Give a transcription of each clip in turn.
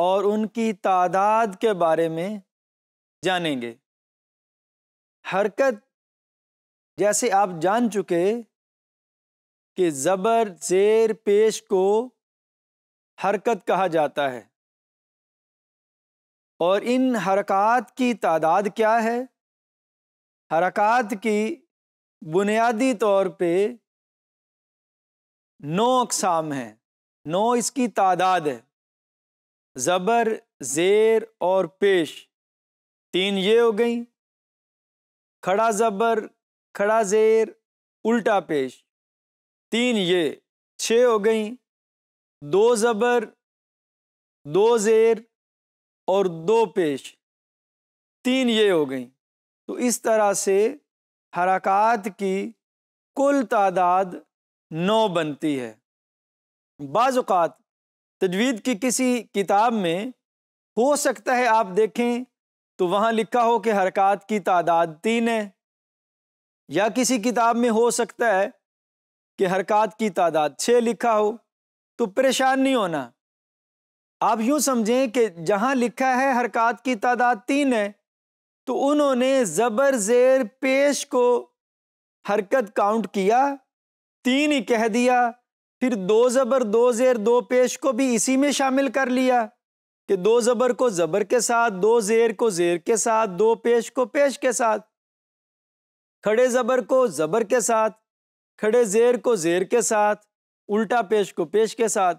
और उनकी तादाद के बारे में जानेंगे हरकत जैसे आप जान चुके कि ज़बर ज़ेर पेश को हरकत कहा जाता है और इन हरकत की तादाद क्या है हरकत की बुनियादी तौर पे नौ अकसाम हैं नौ इसकी तादाद है ज़बर ज़ेर और पेश तीन ये हो गई खड़ा ज़बर खड़ा ज़ेर उल्टा पेश तीन ये छः हो गई दो ज़बर दो ज़ेर और दो पेश तीन ये हो गई तो इस तरह से हरकत की कुल तादाद नौ बनती है बाज़ात तजवीद की किसी किताब में हो सकता है आप देखें तो वहाँ लिखा हो कि हरकत की तादाद तीन है या किसी किताब में हो सकता है कि हरकत की तादाद छः लिखा हो तो परेशान नहीं होना आप यूँ समझें कि जहाँ लिखा है हरकत की तादाद तीन है तो उन्होंने ज़बर ज़ेर पेश को हरकत काउंट किया तीन ही कह दिया फिर दो ज़बर दो ज़ेर दो पेश को भी इसी में शामिल कर लिया कि दो ज़बर को ज़बर के साथ दो ज़ेर को ज़ेर के साथ दो पेश को पेश के साथ खड़े ज़बर को ज़बर के साथ खड़े ज़ेर को ज़ेर के साथ उल्टा पेश को पेश के साथ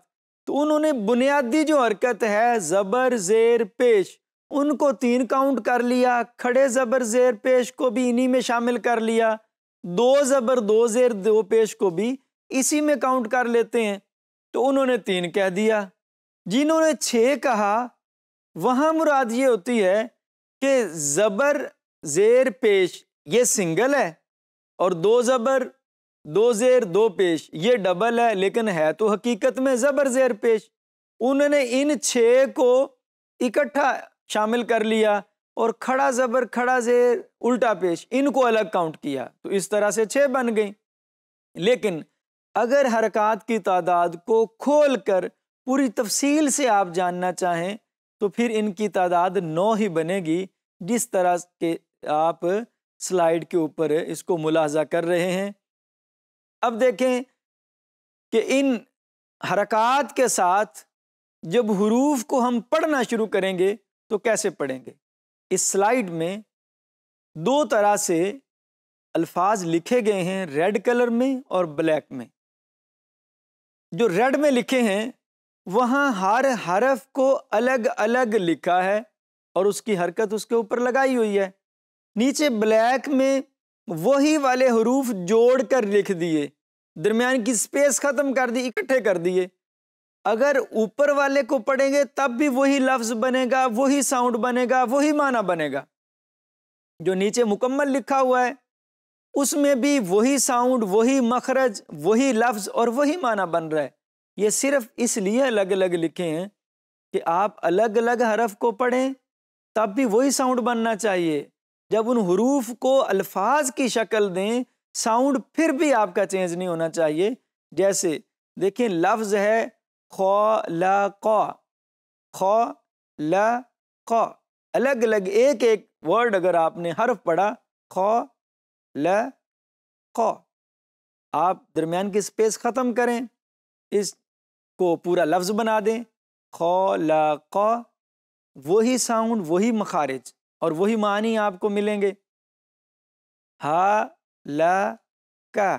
तो उन्होंने बुनियादी जो हरकत है ज़बर ज़ेर पेश उनको तीन काउंट कर लिया खड़े ज़बर ज़ेर पेश को भी इन्हीं में शामिल कर लिया दो ज़बर दो ज़ेर दो पेश को भी इसी में काउंट कर लेते हैं तो उन्होंने तीन कह दिया जिन्होंने छः कहा वहाँ मुराद ये होती है कि ज़बर ज़ेर पेश ये सिंगल है और दो ज़बर दो ज़ेर दो पेश ये डबल है लेकिन है तो हकीकत में ज़बर ज़ेर पेश उन्होंने इन छः को इकट्ठा शामिल कर लिया और खड़ा ज़बर खड़ा ज़ेर उल्टा पेश इनको अलग काउंट किया तो इस तरह से छः बन गई लेकिन अगर हरकत की तादाद को खोल कर पूरी तफसील से आप जानना चाहें तो फिर इनकी तादाद नौ ही बनेगी जिस तरह के आप स्लाइड के ऊपर इसको मुलाजा कर रहे हैं अब देखें कि इन हरकत के साथ जब हरूफ को हम पढ़ना शुरू करेंगे तो कैसे पढ़ेंगे इस स्लाइड में दो तरह से अल्फाज लिखे गए हैं रेड कलर में और ब्लैक में जो रेड में लिखे हैं वहाँ हर हरफ को अलग अलग लिखा है और उसकी हरकत उसके ऊपर लगाई हुई है नीचे ब्लैक में वही वाले हरूफ जोड़ कर लिख दिए दरमियान की स्पेस ख़त्म कर दी इकट्ठे कर दिए अगर ऊपर वाले को पढ़ेंगे तब भी वही लफ्ज़ बनेगा वही साउंड बनेगा वही माना बनेगा जो नीचे मुकम्मल लिखा हुआ है उसमें भी वही साउंड वही मखरज वही लफ्ज़ और वही माना बन रहा है ये सिर्फ इसलिए अलग अलग लिखे हैं कि आप अलग अलग हरफ को पढ़ें तब भी वही साउंड बनना चाहिए जब उन हरूफ को अल्फाज की शक्ल दें साउंड फिर भी आपका चेंज नहीं होना चाहिए जैसे देखिए लफ्ज़ है खो ल कौ ल कौ अलग अलग एक एक वर्ड अगर आपने हर्फ पढ़ा खो ल आप दरमियान की स्पेस ख़त्म करें इसको पूरा लफ्ज़ बना दें ख ल वही साउंड वही मखारिज और वही मानी आपको मिलेंगे हा ल का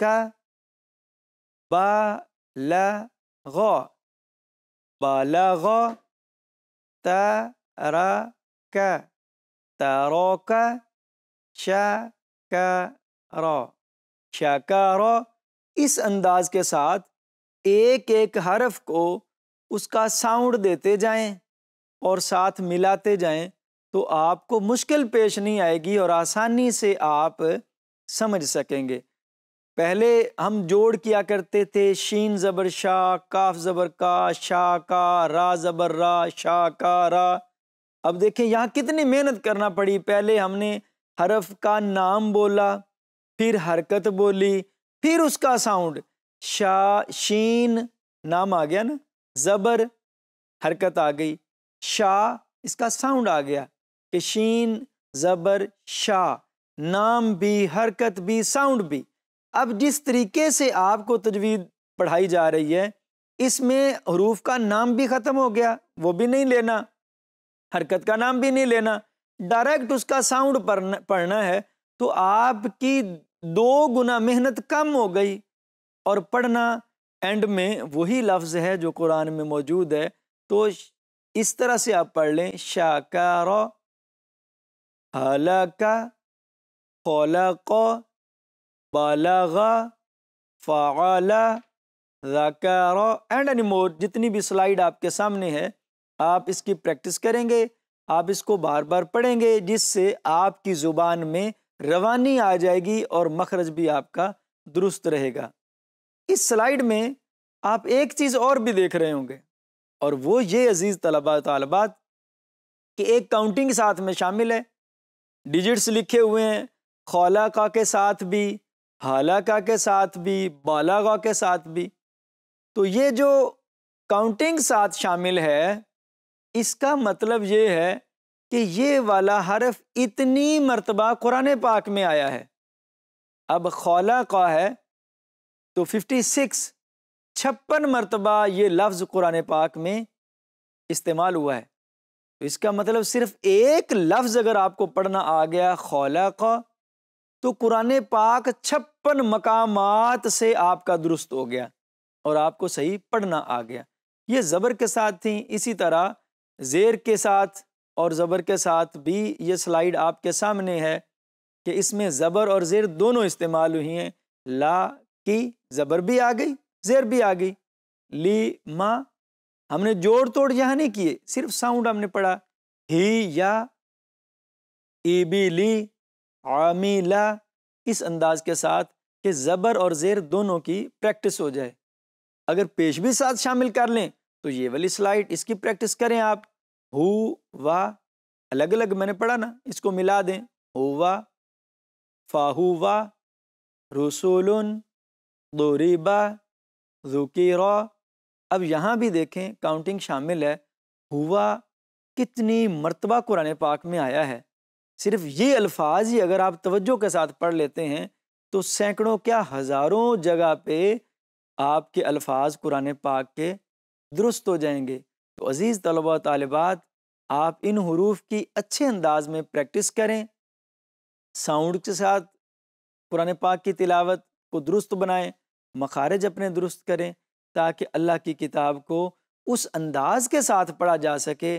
का बा गौ बाला तरोका शकारा शकारा इस अंदाज के साथ एक एक हरफ को उसका साउंड देते जाएं और साथ मिलाते जाएं तो आपको मुश्किल पेश नहीं आएगी और आसानी से आप समझ सकेंगे पहले हम जोड़ किया करते थे शीन ज़बर शाह काफ ज़बर का शाह का रा ज़बर रा शाह का रा अब देखें यहाँ कितनी मेहनत करना पड़ी पहले हमने हरफ का नाम बोला फिर हरकत बोली फिर उसका साउंड शा शीन नाम आ गया ना ज़बर हरकत आ गई शाह इसका साउंड आ गया कि शीन ज़बर शाह नाम भी हरकत भी साउंड भी अब जिस तरीके से आपको तजवीज़ पढ़ाई जा रही है इसमें हरूफ का नाम भी ख़त्म हो गया वो भी नहीं लेना हरकत का नाम भी नहीं लेना डायरेक्ट उसका साउंड पढ़ना है तो आपकी दो गुना मेहनत कम हो गई और पढ़ना एंड में वही लफ्ज़ है जो कुरान में मौजूद है तो इस तरह से आप पढ़ लें शाकार फ़ाला एंड एनी मोर जितनी भी स्लाइड आपके सामने है आप इसकी प्रैक्टिस करेंगे आप इसको बार बार पढ़ेंगे जिससे आपकी ज़ुबान में रवानी आ जाएगी और मखरज भी आपका दुरुस्त रहेगा इस स्लाइड में आप एक चीज़ और भी देख रहे होंगे और वो ये अजीज़ तलबा तलबात कि एक काउंटिंग साथ में शामिल है डिजिट्स लिखे हुए हैं खौला का के साथ भी हाला का के साथ भी बाला का के साथ भी तो ये जो काउंटिंग साथ शामिल है इसका मतलब ये है कि ये वाला हरफ इतनी मरतबा कुरान पाक में आया है अब खौला का है तो 56 छप्पन मरतबा ये लफ्ज़ कुरान पाक में इस्तेमाल हुआ है तो इसका मतलब सिर्फ एक लफ्ज़ अगर आपको पढ़ना आ गया खौला का तो कुरान पाक छप्पन मकाम से आपका दुरुस्त हो गया और आपको सही पढ़ना आ गया ये ज़बर के साथ थी इसी तरह ज़ेर के साथ और ज़बर के साथ भी ये स्लाइड आपके सामने है कि इसमें ज़बर और ज़ेर दोनों इस्तेमाल हुई हैं ला की ज़बर भी आ गई ज़ेर भी आ गई ली माँ हमने जोड़ तोड़ यहाँ नहीं किए सिर्फ साउंड हमने पढ़ा ही या ली आमी ला इस अंदाज के साथ कि ज़बर और ज़ेर दोनों की प्रैक्टिस हो जाए अगर पेश भी साथ शामिल कर लें तो ये वाली स्लाइड इसकी प्रैक्टिस करें आप हु वा अलग अलग मैंने पढ़ा ना इसको मिला दें हुआ फाहुवा रसूल दुरीबा जुकीरा अब यहाँ भी देखें काउंटिंग शामिल है हुआ कितनी मरतबा कुरान पाक में आया है सिर्फ ये अल्फाज ही अगर आप तवज्जो के साथ पढ़ लेते हैं तो सैकड़ों क्या हज़ारों जगह पे आपके अल्फाज कुरान पाक के दुरुस्त हो जाएंगे तो अज़ीज़ तलबा तलबात आप इन हरूफ की अच्छे अंदाज में प्रैक्टिस करें साउंड के साथ पुराने पाक की तिलावत को दुरुस्त बनाएं मखारज अपने दुरुस्त करें ताकि अल्लाह की किताब को उस अंदाज के साथ पढ़ा जा सके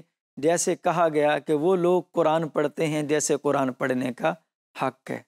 जैसे कहा गया कि वो लोग कुरान पढ़ते हैं जैसे कुरान पढ़ने का हक है